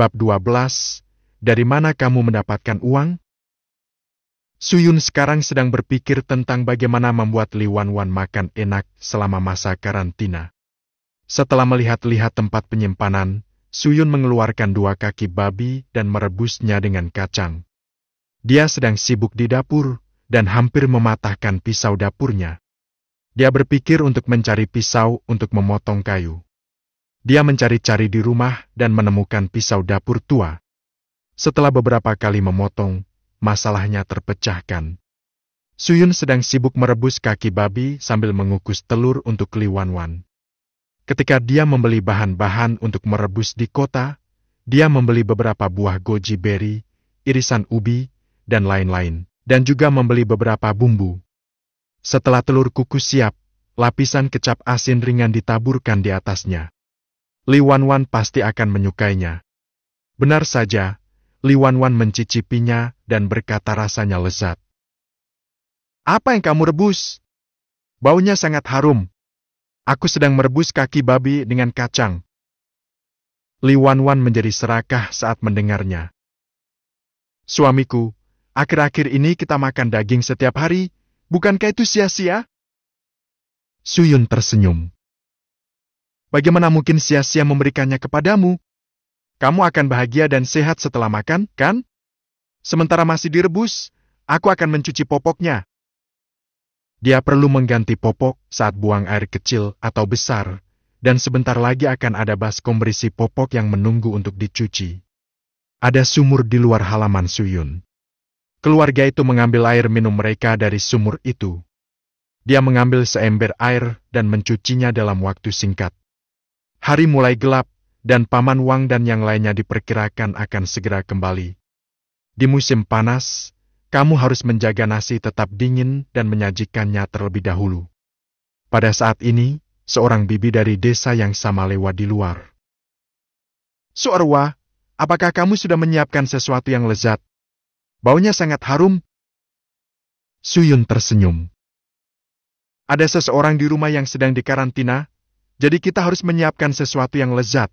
Bab 12, dari mana kamu mendapatkan uang? Suyun sekarang sedang berpikir tentang bagaimana membuat Liwan Wan makan enak selama masa karantina. Setelah melihat-lihat tempat penyimpanan, Suyun mengeluarkan dua kaki babi dan merebusnya dengan kacang. Dia sedang sibuk di dapur dan hampir mematahkan pisau dapurnya. Dia berpikir untuk mencari pisau untuk memotong kayu. Dia mencari-cari di rumah dan menemukan pisau dapur tua. Setelah beberapa kali memotong, masalahnya terpecahkan. Suyun sedang sibuk merebus kaki babi sambil mengukus telur untuk Liwanwan. Ketika dia membeli bahan-bahan untuk merebus di kota, dia membeli beberapa buah goji berry, irisan ubi, dan lain-lain, dan juga membeli beberapa bumbu. Setelah telur kukus siap, lapisan kecap asin ringan ditaburkan di atasnya. Li Wanwan pasti akan menyukainya. Benar saja, Li Wanwan mencicipinya dan berkata rasanya lezat. Apa yang kamu rebus? Baunya sangat harum. Aku sedang merebus kaki babi dengan kacang. Li Wanwan menjadi serakah saat mendengarnya. Suamiku, akhir-akhir ini kita makan daging setiap hari, bukankah itu sia-sia? Suyun tersenyum bagaimana mungkin sia-sia memberikannya kepadamu? Kamu akan bahagia dan sehat setelah makan, kan? Sementara masih direbus, aku akan mencuci popoknya. Dia perlu mengganti popok saat buang air kecil atau besar, dan sebentar lagi akan ada baskom berisi popok yang menunggu untuk dicuci. Ada sumur di luar halaman Suyun. Keluarga itu mengambil air minum mereka dari sumur itu. Dia mengambil seember air dan mencucinya dalam waktu singkat. Hari mulai gelap, dan Paman Wang dan yang lainnya diperkirakan akan segera kembali. Di musim panas, kamu harus menjaga nasi tetap dingin dan menyajikannya terlebih dahulu. Pada saat ini, seorang bibi dari desa yang sama lewat di luar. Suarwa, apakah kamu sudah menyiapkan sesuatu yang lezat? Baunya sangat harum. Suyun tersenyum. Ada seseorang di rumah yang sedang dikarantina, jadi kita harus menyiapkan sesuatu yang lezat.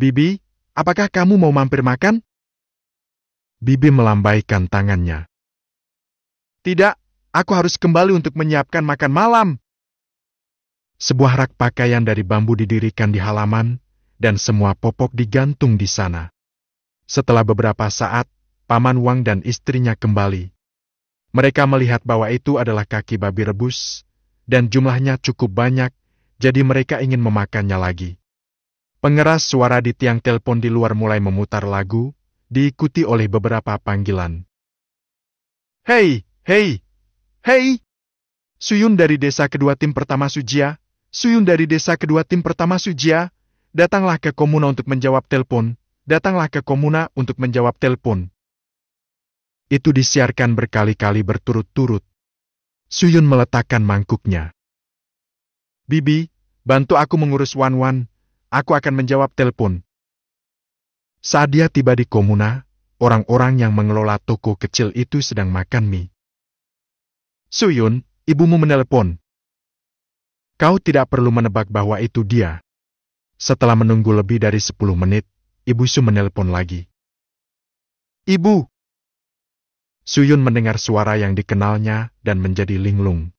Bibi, apakah kamu mau mampir makan? Bibi melambaikan tangannya. Tidak, aku harus kembali untuk menyiapkan makan malam. Sebuah rak pakaian dari bambu didirikan di halaman, dan semua popok digantung di sana. Setelah beberapa saat, Paman Wang dan istrinya kembali. Mereka melihat bahwa itu adalah kaki babi rebus, dan jumlahnya cukup banyak, jadi mereka ingin memakannya lagi. Pengeras suara di tiang telepon di luar mulai memutar lagu, diikuti oleh beberapa panggilan. Hei, hei, hei! Suyun dari desa kedua tim pertama Sujia, Suyun dari desa kedua tim pertama Sujia, datanglah ke Komuna untuk menjawab telepon, datanglah ke Komuna untuk menjawab telepon. Itu disiarkan berkali-kali berturut-turut. Suyun meletakkan mangkuknya. Bibi, bantu aku mengurus Wan-Wan, aku akan menjawab telepon. Saat dia tiba di komuna, orang-orang yang mengelola toko kecil itu sedang makan mie. Suyun, ibumu menelepon. Kau tidak perlu menebak bahwa itu dia. Setelah menunggu lebih dari 10 menit, Ibu Su menelepon lagi. Ibu! Suyun mendengar suara yang dikenalnya dan menjadi linglung.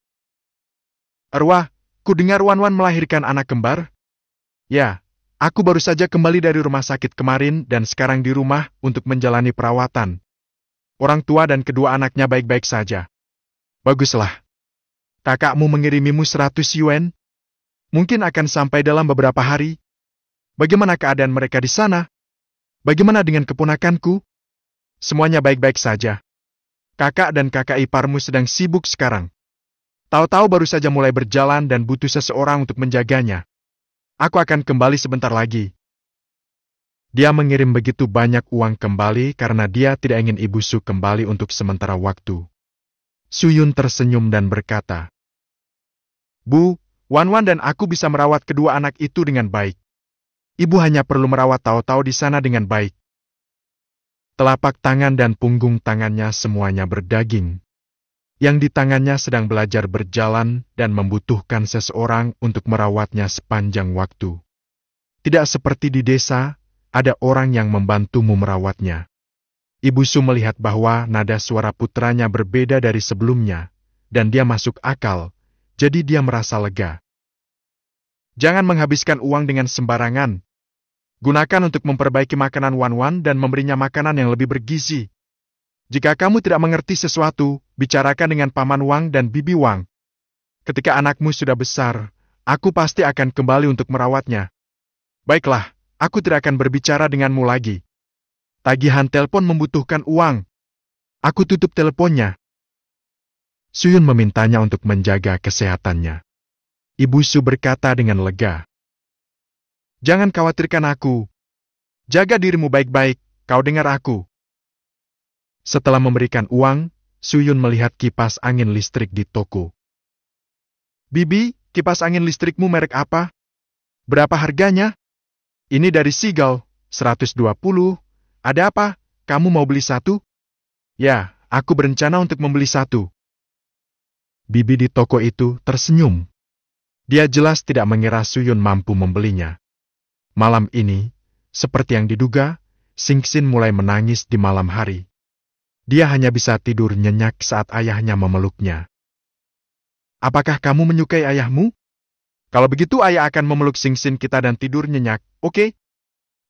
Arwah, Kudengar Wanwan melahirkan anak kembar? Ya, aku baru saja kembali dari rumah sakit kemarin dan sekarang di rumah untuk menjalani perawatan. Orang tua dan kedua anaknya baik-baik saja. Baguslah. Kakakmu mengirimimu 100 yuan? Mungkin akan sampai dalam beberapa hari. Bagaimana keadaan mereka di sana? Bagaimana dengan keponakanku? Semuanya baik-baik saja. Kakak dan kakak iparmu sedang sibuk sekarang. Tahu-tahu baru saja mulai berjalan dan butuh seseorang untuk menjaganya. Aku akan kembali sebentar lagi. Dia mengirim begitu banyak uang kembali karena dia tidak ingin ibu Su kembali untuk sementara waktu. Suyun tersenyum dan berkata, Bu, Wanwan dan aku bisa merawat kedua anak itu dengan baik. Ibu hanya perlu merawat tahu-tahu di sana dengan baik. Telapak tangan dan punggung tangannya semuanya berdaging yang di tangannya sedang belajar berjalan dan membutuhkan seseorang untuk merawatnya sepanjang waktu. Tidak seperti di desa, ada orang yang membantumu merawatnya. Ibu Su melihat bahwa nada suara putranya berbeda dari sebelumnya, dan dia masuk akal, jadi dia merasa lega. Jangan menghabiskan uang dengan sembarangan. Gunakan untuk memperbaiki makanan Wan Wan dan memberinya makanan yang lebih bergizi. Jika kamu tidak mengerti sesuatu, bicarakan dengan Paman Wang dan Bibi Wang. Ketika anakmu sudah besar, aku pasti akan kembali untuk merawatnya. Baiklah, aku tidak akan berbicara denganmu lagi. Tagihan telepon membutuhkan uang. Aku tutup teleponnya. Suyun memintanya untuk menjaga kesehatannya. Ibu Su berkata dengan lega. Jangan khawatirkan aku. Jaga dirimu baik-baik, kau dengar aku. Setelah memberikan uang, Suyun melihat kipas angin listrik di toko. Bibi, kipas angin listrikmu merek apa? Berapa harganya? Ini dari Sigal, 120. Ada apa? Kamu mau beli satu? Ya, aku berencana untuk membeli satu. Bibi di toko itu tersenyum. Dia jelas tidak mengira Suyun mampu membelinya. Malam ini, seperti yang diduga, Singsin mulai menangis di malam hari. Dia hanya bisa tidur nyenyak saat ayahnya memeluknya. Apakah kamu menyukai ayahmu? Kalau begitu ayah akan memeluk Sing singsin kita dan tidur nyenyak, oke? Okay?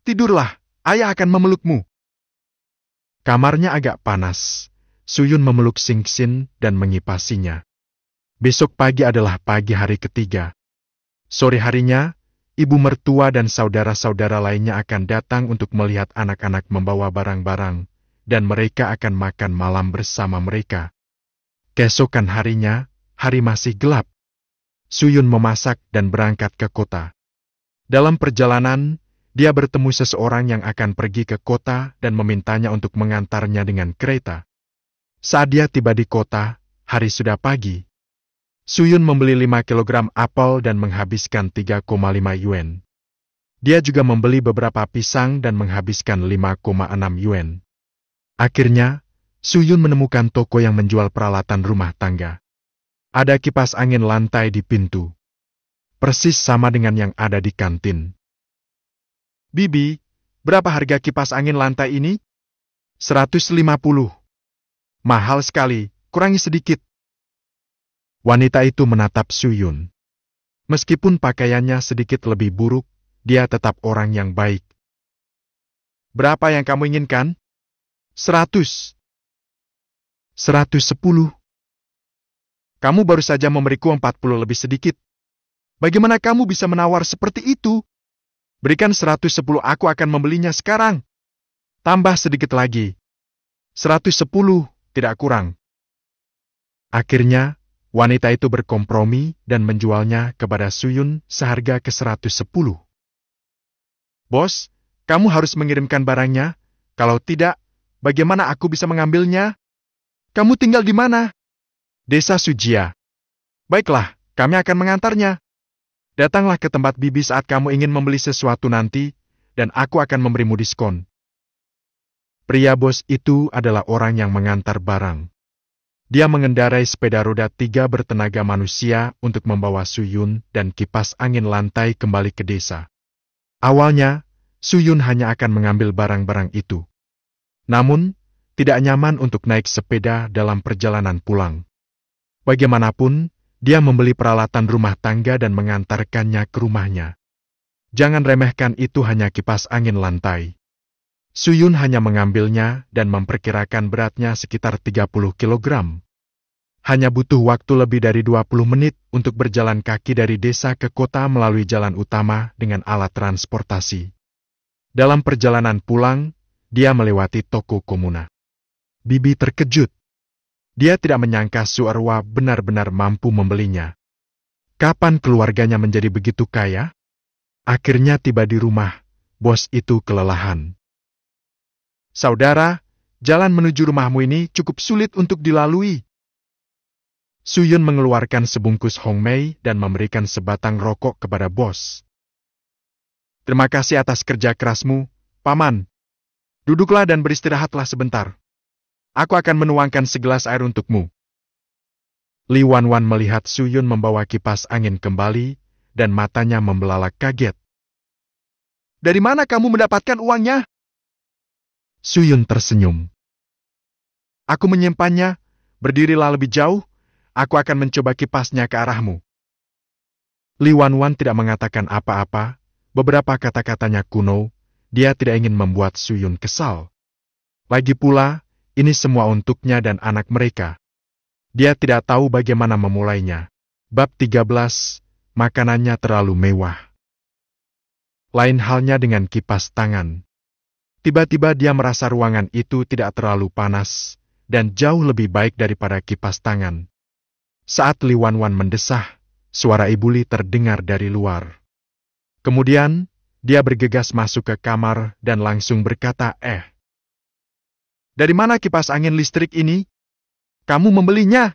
Tidurlah, ayah akan memelukmu. Kamarnya agak panas. Suyun memeluk Sing Singsin dan mengipasinya. Besok pagi adalah pagi hari ketiga. Sore harinya, ibu mertua dan saudara-saudara lainnya akan datang untuk melihat anak-anak membawa barang-barang, dan mereka akan makan malam bersama mereka. Kesokan harinya, hari masih gelap. Suyun memasak dan berangkat ke kota. Dalam perjalanan, dia bertemu seseorang yang akan pergi ke kota dan memintanya untuk mengantarnya dengan kereta. Saat dia tiba di kota, hari sudah pagi. Suyun membeli 5 kg apel dan menghabiskan 3,5 yuan. Dia juga membeli beberapa pisang dan menghabiskan 5,6 yuan. Akhirnya, Suyun menemukan toko yang menjual peralatan rumah tangga. Ada kipas angin lantai di pintu. Persis sama dengan yang ada di kantin. Bibi, berapa harga kipas angin lantai ini? 150. Mahal sekali, kurangi sedikit. Wanita itu menatap Suyun. Meskipun pakaiannya sedikit lebih buruk, dia tetap orang yang baik. Berapa yang kamu inginkan? Seratus. Seratus sepuluh. Kamu baru saja memberiku empat puluh lebih sedikit. Bagaimana kamu bisa menawar seperti itu? Berikan seratus sepuluh aku akan membelinya sekarang. Tambah sedikit lagi. Seratus sepuluh, tidak kurang. Akhirnya, wanita itu berkompromi dan menjualnya kepada Suyun seharga ke seratus sepuluh. Bos, kamu harus mengirimkan barangnya. Kalau tidak, Bagaimana aku bisa mengambilnya? Kamu tinggal di mana? Desa Sujia. Baiklah, kami akan mengantarnya. Datanglah ke tempat Bibi saat kamu ingin membeli sesuatu nanti, dan aku akan memberimu diskon. Pria bos itu adalah orang yang mengantar barang. Dia mengendarai sepeda roda tiga bertenaga manusia untuk membawa Suyun dan kipas angin lantai kembali ke desa. Awalnya, Suyun hanya akan mengambil barang-barang itu. Namun, tidak nyaman untuk naik sepeda dalam perjalanan pulang. Bagaimanapun, dia membeli peralatan rumah tangga dan mengantarkannya ke rumahnya. Jangan remehkan itu hanya kipas angin lantai. Suyun hanya mengambilnya dan memperkirakan beratnya sekitar 30 kg. Hanya butuh waktu lebih dari 20 menit untuk berjalan kaki dari desa ke kota melalui jalan utama dengan alat transportasi. Dalam perjalanan pulang, dia melewati toko Komuna. Bibi terkejut. Dia tidak menyangka Suarwa benar-benar mampu membelinya. Kapan keluarganya menjadi begitu kaya? Akhirnya tiba di rumah, bos itu kelelahan. Saudara, jalan menuju rumahmu ini cukup sulit untuk dilalui. Suyun mengeluarkan sebungkus Hongmei dan memberikan sebatang rokok kepada bos. Terima kasih atas kerja kerasmu, Paman. Duduklah dan beristirahatlah sebentar. Aku akan menuangkan segelas air untukmu. Li Wanwan melihat Su Yun membawa kipas angin kembali, dan matanya membelalak kaget. Dari mana kamu mendapatkan uangnya? Su Yun tersenyum. Aku menyimpannya, berdirilah lebih jauh, aku akan mencoba kipasnya ke arahmu. Li Wanwan tidak mengatakan apa-apa, beberapa kata-katanya kuno, dia tidak ingin membuat Suyun kesal. Lagi pula, ini semua untuknya dan anak mereka. Dia tidak tahu bagaimana memulainya. Bab 13, makanannya terlalu mewah. Lain halnya dengan kipas tangan. Tiba-tiba dia merasa ruangan itu tidak terlalu panas, dan jauh lebih baik daripada kipas tangan. Saat Li Liwanwan mendesah, suara Ibu Li terdengar dari luar. Kemudian, dia bergegas masuk ke kamar dan langsung berkata eh. Dari mana kipas angin listrik ini? Kamu membelinya?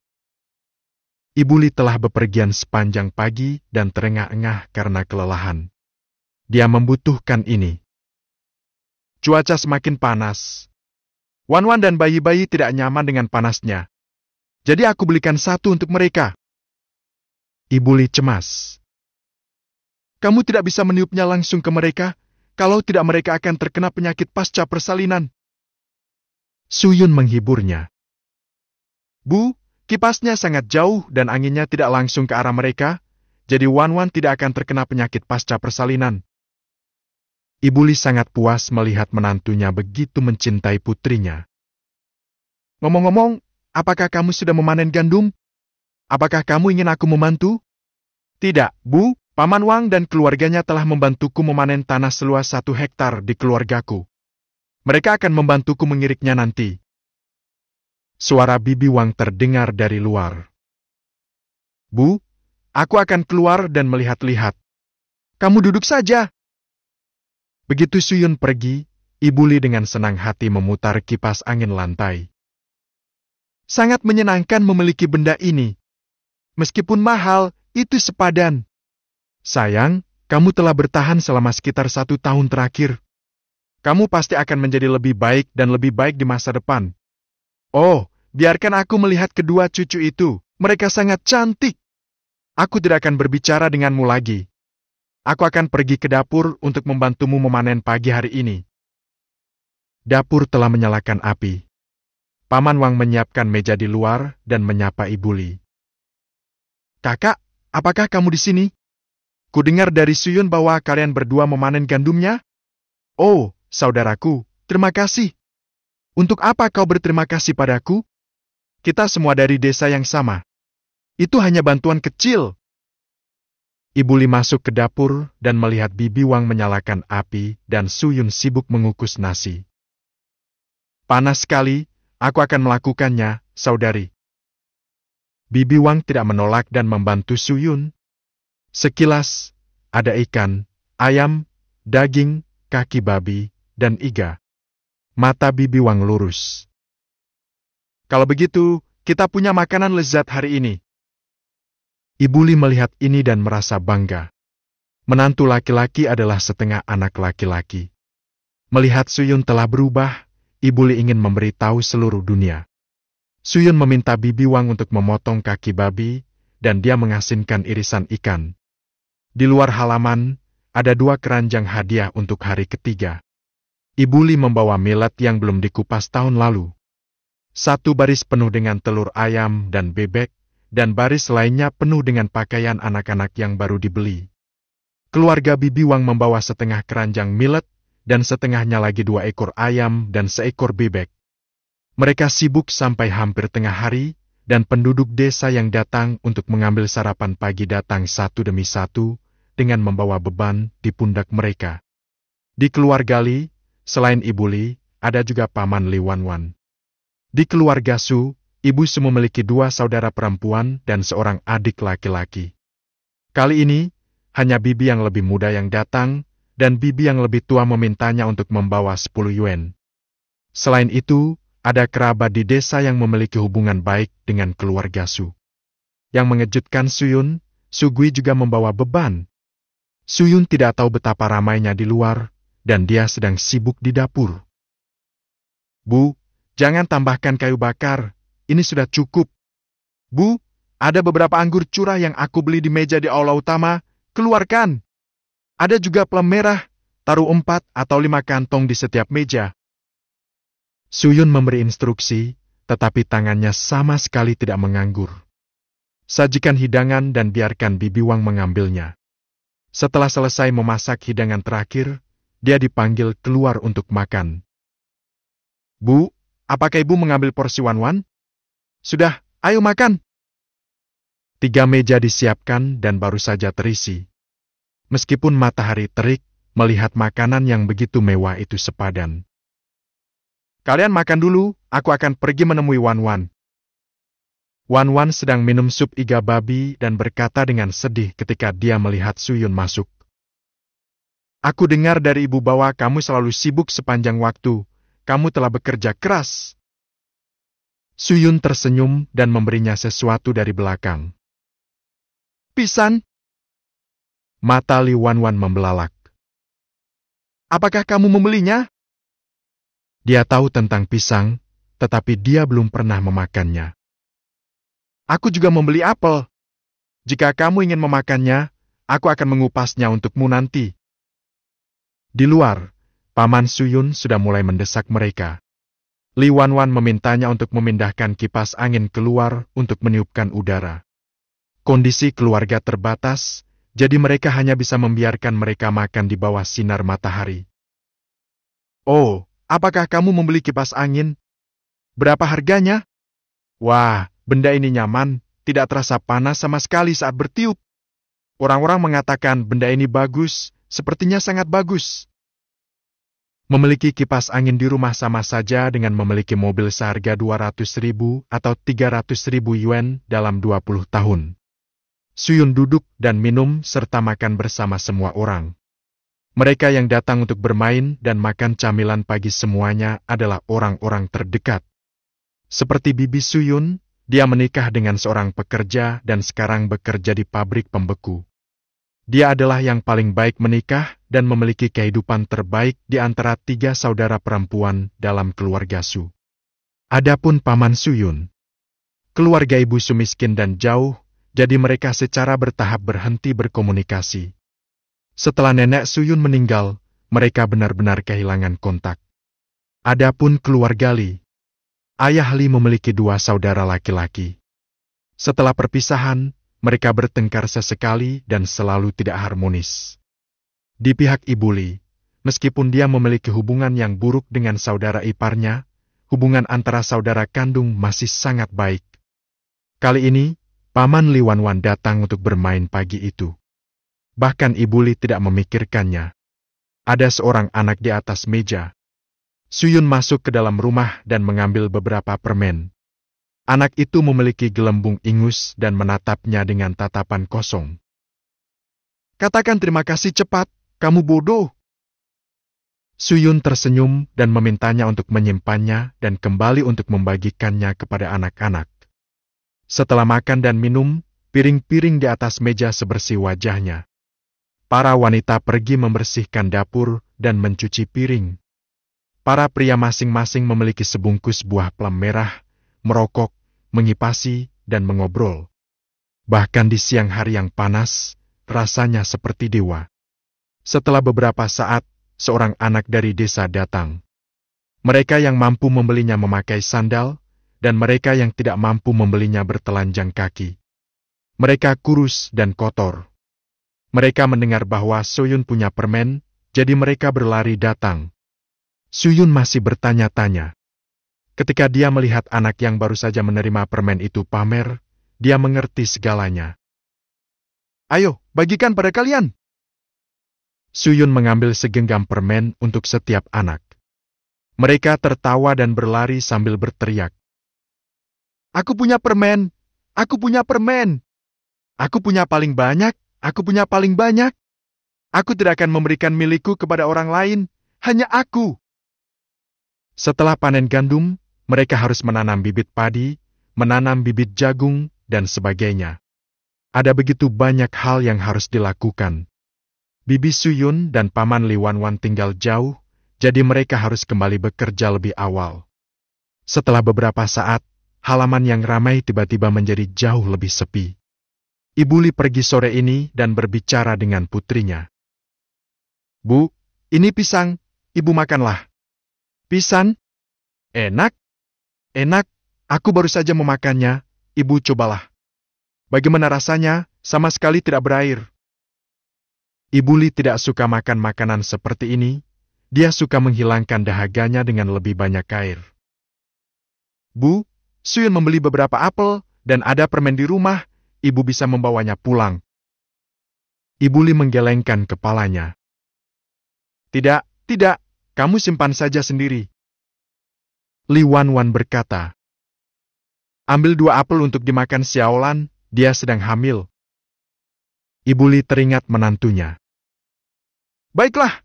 Ibu Li telah bepergian sepanjang pagi dan terengah-engah karena kelelahan. Dia membutuhkan ini. Cuaca semakin panas. wan -wan dan bayi-bayi tidak nyaman dengan panasnya. Jadi aku belikan satu untuk mereka. Ibu Li cemas. Kamu tidak bisa meniupnya langsung ke mereka, kalau tidak mereka akan terkena penyakit pasca persalinan. Suyun menghiburnya. Bu, Kipasnya sangat jauh dan anginnya tidak langsung ke arah mereka, jadi Wan-Wan tidak akan terkena penyakit pasca persalinan. Ibu Li sangat puas melihat menantunya begitu mencintai putrinya. Ngomong-ngomong, apakah kamu sudah memanen gandum? Apakah kamu ingin aku membantu? Tidak, Bu. Paman Wang dan keluarganya telah membantuku memanen tanah seluas satu hektar di keluargaku. Mereka akan membantuku mengiriknya nanti. Suara Bibi Wang terdengar dari luar. Bu, aku akan keluar dan melihat-lihat. Kamu duduk saja. Begitu Suyun pergi, Ibu Li dengan senang hati memutar kipas angin lantai. Sangat menyenangkan memiliki benda ini. Meskipun mahal, itu sepadan. Sayang, kamu telah bertahan selama sekitar satu tahun terakhir. Kamu pasti akan menjadi lebih baik dan lebih baik di masa depan. Oh, biarkan aku melihat kedua cucu itu. Mereka sangat cantik. Aku tidak akan berbicara denganmu lagi. Aku akan pergi ke dapur untuk membantumu memanen pagi hari ini. Dapur telah menyalakan api. Paman Wang menyiapkan meja di luar dan menyapa Ibu Li. Kakak, apakah kamu di sini? Kudengar dari Suyun bahwa kalian berdua memanen gandumnya? Oh, saudaraku, terima kasih. Untuk apa kau berterima kasih padaku? Kita semua dari desa yang sama. Itu hanya bantuan kecil. Ibu Li masuk ke dapur dan melihat Bibi Wang menyalakan api dan Suyun sibuk mengukus nasi. Panas sekali, aku akan melakukannya, saudari. Bibi Wang tidak menolak dan membantu Suyun, Sekilas, ada ikan, ayam, daging, kaki babi, dan iga. Mata bibi Wang lurus. Kalau begitu, kita punya makanan lezat hari ini. Ibu Li melihat ini dan merasa bangga. Menantu laki-laki adalah setengah anak laki-laki. Melihat Suyun telah berubah, Ibu Li ingin memberitahu seluruh dunia. Suyun meminta Bibi Wang untuk memotong kaki babi, dan dia mengasinkan irisan ikan. Di luar halaman, ada dua keranjang hadiah untuk hari ketiga. Ibu Li membawa millet yang belum dikupas tahun lalu. Satu baris penuh dengan telur ayam dan bebek, dan baris lainnya penuh dengan pakaian anak-anak yang baru dibeli. Keluarga Bibi Wang membawa setengah keranjang millet dan setengahnya lagi dua ekor ayam dan seekor bebek. Mereka sibuk sampai hampir tengah hari, dan penduduk desa yang datang untuk mengambil sarapan pagi datang satu demi satu dengan membawa beban di pundak mereka. Di keluarga Li, selain Ibu Li, ada juga Paman Li Wanwan. Di keluarga Su, Ibu Su memiliki dua saudara perempuan dan seorang adik laki-laki. Kali ini, hanya Bibi yang lebih muda yang datang, dan Bibi yang lebih tua memintanya untuk membawa 10 yuan. Selain itu, ada kerabat di desa yang memiliki hubungan baik dengan keluarga Su. Yang mengejutkan Suyun, Sugui juga membawa beban. Suyun tidak tahu betapa ramainya di luar, dan dia sedang sibuk di dapur. Bu, jangan tambahkan kayu bakar, ini sudah cukup. Bu, ada beberapa anggur curah yang aku beli di meja di aula utama, keluarkan. Ada juga plem merah, taruh empat atau lima kantong di setiap meja. Suyun memberi instruksi, tetapi tangannya sama sekali tidak menganggur. Sajikan hidangan dan biarkan Bibi Wang mengambilnya. Setelah selesai memasak hidangan terakhir, dia dipanggil keluar untuk makan. Bu, apakah ibu mengambil porsi Wan -wan? Sudah, ayo makan. Tiga meja disiapkan dan baru saja terisi. Meskipun matahari terik, melihat makanan yang begitu mewah itu sepadan. Kalian makan dulu, aku akan pergi menemui Wan Wan. Wan Wan sedang minum sup iga babi dan berkata dengan sedih ketika dia melihat Suyun masuk. Aku dengar dari ibu bahwa kamu selalu sibuk sepanjang waktu. Kamu telah bekerja keras. Suyun tersenyum dan memberinya sesuatu dari belakang. Pisan! Mata Li Wan Wan membelalak. Apakah kamu membelinya? Dia tahu tentang pisang, tetapi dia belum pernah memakannya. Aku juga membeli apel. Jika kamu ingin memakannya, aku akan mengupasnya untukmu nanti. Di luar, Paman Suyun sudah mulai mendesak mereka. Li Wanwan memintanya untuk memindahkan kipas angin keluar untuk meniupkan udara. Kondisi keluarga terbatas, jadi mereka hanya bisa membiarkan mereka makan di bawah sinar matahari. Oh, Apakah kamu membeli kipas angin? Berapa harganya? Wah, benda ini nyaman, tidak terasa panas sama sekali saat bertiup. Orang-orang mengatakan benda ini bagus, sepertinya sangat bagus. Memiliki kipas angin di rumah sama saja dengan memiliki mobil seharga 200 ribu atau 300 ribu yuan dalam 20 tahun. Suyun duduk dan minum serta makan bersama semua orang. Mereka yang datang untuk bermain dan makan camilan pagi semuanya adalah orang-orang terdekat. Seperti Bibi Suyun, dia menikah dengan seorang pekerja dan sekarang bekerja di pabrik pembeku. Dia adalah yang paling baik menikah dan memiliki kehidupan terbaik di antara tiga saudara perempuan dalam keluarga Su. Adapun Paman Suyun, keluarga ibu Su miskin dan jauh, jadi mereka secara bertahap berhenti berkomunikasi. Setelah nenek Suyun meninggal, mereka benar-benar kehilangan kontak. Adapun keluarga Li, ayah Li memiliki dua saudara laki-laki. Setelah perpisahan, mereka bertengkar sesekali dan selalu tidak harmonis. Di pihak ibu Li, meskipun dia memiliki hubungan yang buruk dengan saudara iparnya, hubungan antara saudara kandung masih sangat baik. Kali ini, Paman Li Wanwan datang untuk bermain pagi itu. Bahkan Ibu Li tidak memikirkannya. Ada seorang anak di atas meja. Suyun masuk ke dalam rumah dan mengambil beberapa permen. Anak itu memiliki gelembung ingus dan menatapnya dengan tatapan kosong. Katakan terima kasih cepat, kamu bodoh. Suyun tersenyum dan memintanya untuk menyimpannya dan kembali untuk membagikannya kepada anak-anak. Setelah makan dan minum, piring-piring di atas meja sebersih wajahnya. Para wanita pergi membersihkan dapur dan mencuci piring. Para pria masing-masing memiliki sebungkus buah plem merah, merokok, mengipasi, dan mengobrol. Bahkan di siang hari yang panas, rasanya seperti dewa. Setelah beberapa saat, seorang anak dari desa datang. Mereka yang mampu membelinya memakai sandal, dan mereka yang tidak mampu membelinya bertelanjang kaki. Mereka kurus dan kotor mereka mendengar bahwa Soyun punya permen, jadi mereka berlari datang. Soyun masih bertanya-tanya. Ketika dia melihat anak yang baru saja menerima permen itu pamer, dia mengerti segalanya. Ayo, bagikan pada kalian. Suyun mengambil segenggam permen untuk setiap anak. Mereka tertawa dan berlari sambil berteriak. Aku punya permen! Aku punya permen! Aku punya paling banyak! Aku punya paling banyak. Aku tidak akan memberikan milikku kepada orang lain, hanya aku. Setelah panen gandum, mereka harus menanam bibit padi, menanam bibit jagung, dan sebagainya. Ada begitu banyak hal yang harus dilakukan. Bibi Suyun dan paman Li Wan Wan tinggal jauh, jadi mereka harus kembali bekerja lebih awal. Setelah beberapa saat, halaman yang ramai tiba-tiba menjadi jauh lebih sepi. Ibu Li pergi sore ini dan berbicara dengan putrinya. Bu, ini pisang, ibu makanlah. Pisang? Enak? Enak, aku baru saja memakannya, ibu cobalah. Bagaimana rasanya, sama sekali tidak berair. Ibu Li tidak suka makan makanan seperti ini, dia suka menghilangkan dahaganya dengan lebih banyak air. Bu, Suyun membeli beberapa apel, dan ada permen di rumah, ibu bisa membawanya pulang. Ibu Li menggelengkan kepalanya. Tidak, tidak, kamu simpan saja sendiri. Li Wan Wan berkata. Ambil dua apel untuk dimakan Xiaolan, dia sedang hamil. Ibu Li teringat menantunya. Baiklah.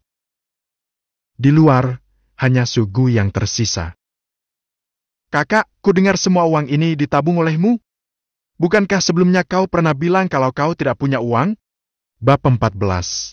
Di luar, hanya Sugu yang tersisa. Kakak, ku dengar semua uang ini ditabung olehmu? Bukankah sebelumnya kau pernah bilang kalau kau tidak punya uang? Bab 14